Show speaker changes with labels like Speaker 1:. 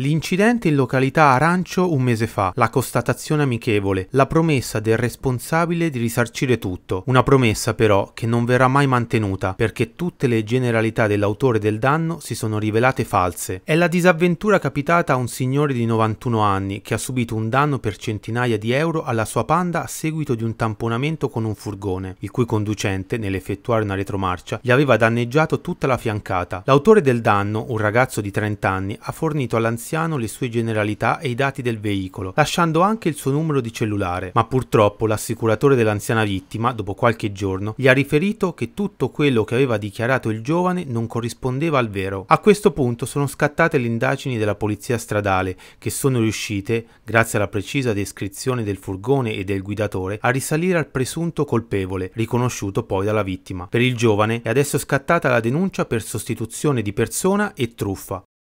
Speaker 1: L'incidente in località Arancio un mese fa, la constatazione amichevole, la promessa del responsabile di risarcire tutto, una promessa però che non verrà mai mantenuta perché tutte le generalità dell'autore del danno si sono rivelate false. È la disavventura capitata a un signore di 91 anni che ha subito un danno per centinaia di euro alla sua panda a seguito di un tamponamento con un furgone, il cui conducente, nell'effettuare una retromarcia, gli aveva danneggiato tutta la fiancata. L'autore del danno, un ragazzo di 30 anni, ha fornito all'anziano veneziano le sue generalità e i dati del veicolo, lasciando anche il suo numero di cellulare, ma purtroppo l'assicuratore dell'anziana vittima, dopo qualche giorno, gli ha riferito che tutto quello che aveva dichiarato il giovane non corrispondeva al vero. A questo punto sono scattate le indagini della polizia stradale, che sono riuscite, grazie alla precisa descrizione del furgone e del guidatore, a risalire al presunto colpevole, riconosciuto poi dalla vittima. Per il giovane è adesso scattata la denuncia per sostituzione di persona e truffa.